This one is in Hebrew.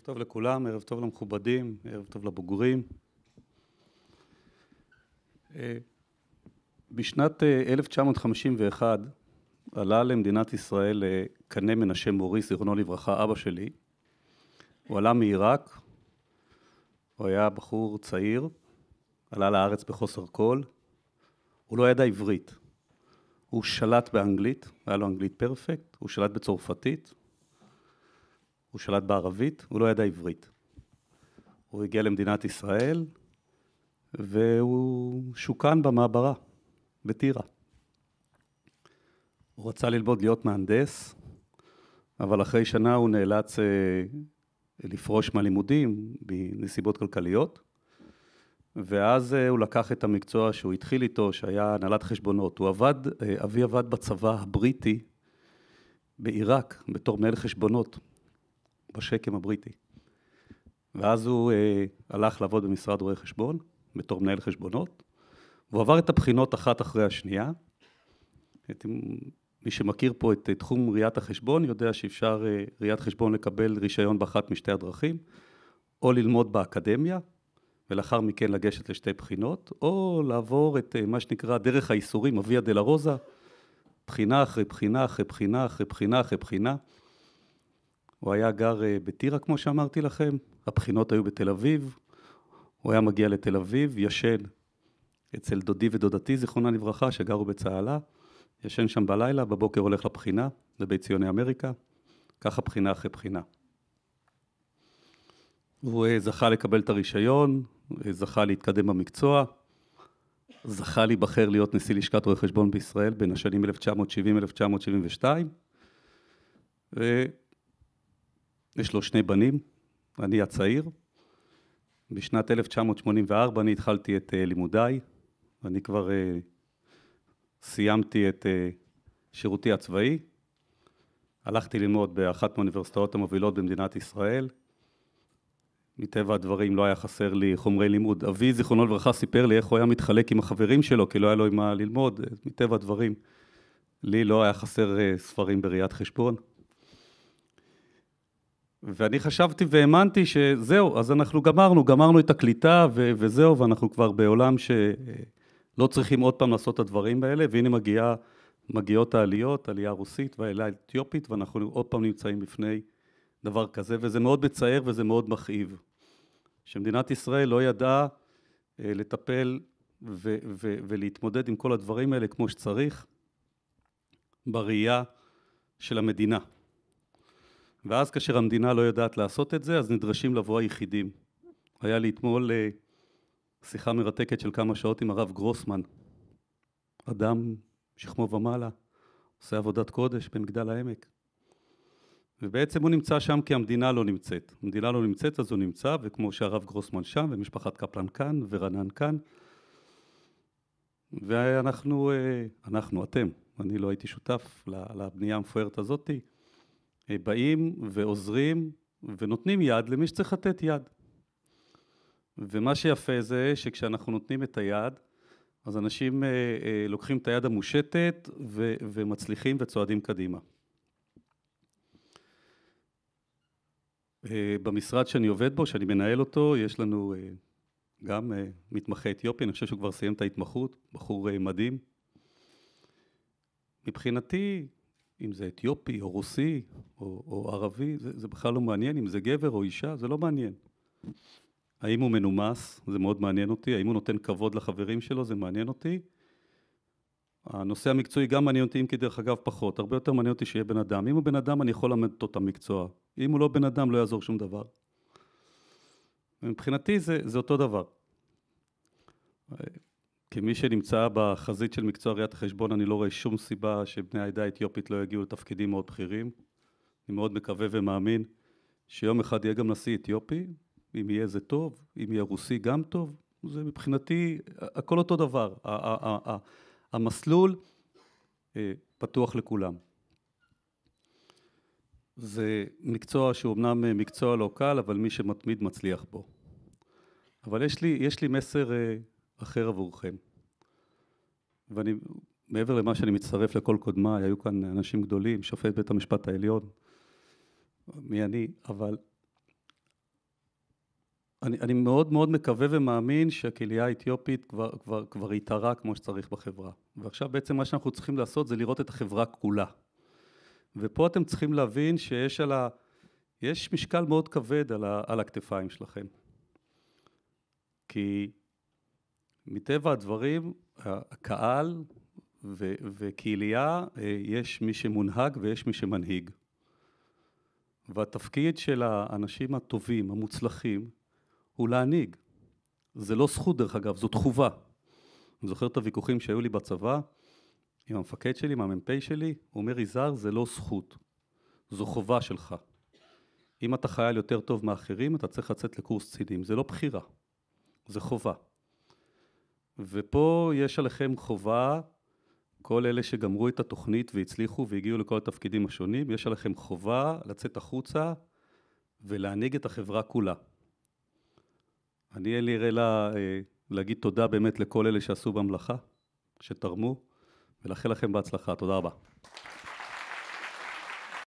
ערב טוב לכולם, ערב טוב למכובדים, ערב טוב לבוגרים. אה, בשנת 1951 אה, עלה למדינת ישראל אה, קנה מנשה מורי, זיכרונו לברכה, אבא שלי. הוא עלה מעיראק, הוא היה בחור צעיר, עלה לארץ בחוסר כל, הוא לא ידע עברית. הוא שלט באנגלית, היה לו אנגלית פרפקט, הוא שלט בצרפתית, הוא שלט בערבית, הוא לא ידע עברית. הוא הגיע למדינת ישראל, והוא שוכן במעברה, בטירה. הוא רצה ללמוד להיות מהנדס, אבל אחרי שנה הוא נאלץ אה, לפרוש מהלימודים בנסיבות כלכליות, ואז אה, הוא לקח את המקצוע שהוא התחיל איתו, שהיה הנהלת חשבונות. הוא עבד, אה, אבי עבד בצבא הבריטי בעיראק בתור מנהל חשבונות. בשקם הבריטי. ואז הוא אה, הלך לעבוד במשרד רואי חשבון, בתור מנהל חשבונות, והוא עבר את הבחינות אחת אחרי השנייה. את, מי שמכיר פה את את תחום ראיית החשבון יודע שאפשר אה, ראיית חשבון לקבל רישיון באחת משתי הדרכים, או ללמוד באקדמיה, ולאחר מכן לגשת לשתי בחינות, או לעבור את אה, מה שנקרא דרך האיסורים, הוויה דלה רוזה, בחינה אחרי בחינה אחרי בחינה אחרי בחינה אחרי בחינה. אחרי בחינה הוא היה גר אה, בטירה, כמו שאמרתי לכם, הבחינות היו בתל אביב, הוא היה מגיע לתל אביב, ישן אצל דודי ודודתי, זיכרונה לברכה, שגרו בצהלה, ישן שם בלילה, בבוקר הולך לבחינה, לבית ציוני אמריקה, ככה בחינה אחרי בחינה. הוא אה, זכה לקבל את הרישיון, אה, זכה להתקדם במקצוע, זכה להיבחר להיות נשיא לשכת רואי חשבון בישראל בין השנים 1970-1972, ו... יש לו שני בנים, אני הצעיר. בשנת 1984 אני התחלתי את אה, לימודיי, אני כבר אה, סיימתי את אה, שירותי הצבאי. הלכתי ללמוד באחת מהאוניברסיטאות המובילות במדינת ישראל. מטבע הדברים לא היה חסר לי חומרי לימוד. אבי, זיכרונו לברכה, סיפר לי איך הוא היה מתחלק עם החברים שלו, כי לא היה לו עם מה ללמוד. מטבע הדברים, לי לא היה חסר ספרים בראיית חשבון. ואני חשבתי והאמנתי שזהו, אז אנחנו גמרנו, גמרנו את הקליטה ו- וזהו, ואנחנו כבר בעולם שלא צריכים עוד פעם לעשות את הדברים האלה, והנה מגיעה, מגיעות העליות, עלייה רוסית והעלייה האתיופית, ואנחנו עוד פעם נמצאים בפני דבר כזה, וזה מאוד מצער וזה מאוד מכאיב. שמדינת ישראל לא ידעה אה, לטפל ו- ו- ולהתמודד עם כל הדברים האלה כמו שצריך, בראייה של המדינה. ואז כאשר המדינה לא יודעת לעשות את זה, אז נדרשים לבוא היחידים. היה לי אתמול אה, שיחה מרתקת של כמה שעות עם הרב גרוסמן, אדם שכמו ומעלה, עושה עבודת קודש במגדל העמק. ובעצם הוא נמצא שם כי המדינה לא נמצאת. המדינה לא נמצאת אז הוא נמצא, וכמו שהרב גרוסמן שם, ומשפחת קפלן כאן, ורנן כאן. ואנחנו, אה, אנחנו, אתם, אני לא הייתי שותף לבנייה המפוארת הזאתי. אה, באים ועוזרים ונותנים יד למי שצריך לתת יד. ומה שיפה זה שכשאנחנו נותנים את היד, אז אנשים אה, אה, לוקחים את היד המושטת ו, ומצליחים וצועדים קדימה. אה, במשרד שאני עובד בו, שאני מנהל אותו, יש לנו אה, גם אה, מתמחה אתיופי, אני חושב שהוא כבר סיים את ההתמחות, בחור אה, מדהים. מבחינתי, אם זה אתיופי או רוסי או, או ערבי, זה, זה בכלל לא מעניין, אם זה גבר או אישה, זה לא מעניין. האם הוא מנומס, זה מאוד מעניין אותי, האם הוא נותן כבוד לחברים שלו, זה מעניין אותי. הנושא המקצועי גם מעניין אותי, אם כי דרך אגב פחות, הרבה יותר מעניין אותי שיהיה בן אדם. אם הוא בן אדם, אני יכול ללמד אותו את המקצוע. אם הוא לא בן אדם, לא יעזור שום דבר. מבחינתי זה, זה אותו דבר. כמי שנמצא בחזית של מקצוע ראיית החשבון, אני לא רואה שום סיבה שבני העדה האתיופית לא יגיעו לתפקידים מאוד בכירים. אני מאוד מקווה ומאמין שיום אחד יהיה גם נשיא אתיופי, אם יהיה זה טוב, אם יהיה רוסי גם טוב, זה מבחינתי, הכל אותו דבר. המסלול אה, פתוח לכולם. זה מקצוע שהוא אמנם אה, מקצוע לא קל, אבל מי שמתמיד מצליח בו. אבל יש לי, יש לי מסר אה, אחר עבורכם. ואני, מעבר למה שאני מצטרף לכל קודמיי, היו כאן אנשים גדולים, שופט בית המשפט העליון, מי אני, אבל אני, אני מאוד מאוד מקווה ומאמין שהקהילייה האתיופית כבר, כבר, כבר התערה כמו שצריך בחברה. ועכשיו בעצם מה שאנחנו צריכים לעשות זה לראות את החברה כולה. ופה אתם צריכים להבין שיש על ה... יש משקל מאוד כבד על, ה, על הכתפיים שלכם. כי מטבע הדברים, הקהל ו- וקהילייה, אה, יש מי שמונהג ויש מי שמנהיג. והתפקיד של האנשים הטובים, המוצלחים, הוא להנהיג. זה לא זכות דרך אגב, זאת חובה. אני זוכר את הוויכוחים שהיו לי בצבא עם המפקד שלי, עם המ"פ שלי, הוא אומר, יזהר, זה לא זכות, זו חובה שלך. אם אתה חייל יותר טוב מאחרים, אתה צריך לצאת לקורס צידים. זה לא בחירה, זה חובה. ופה יש עליכם חובה, כל אלה שגמרו את התוכנית והצליחו והגיעו לכל התפקידים השונים, יש עליכם חובה לצאת החוצה ולהנהיג את החברה כולה. אני אין לי רלה אה, להגיד תודה באמת לכל אלה שעשו במלאכה, שתרמו, ולאחל לכם בהצלחה. תודה רבה.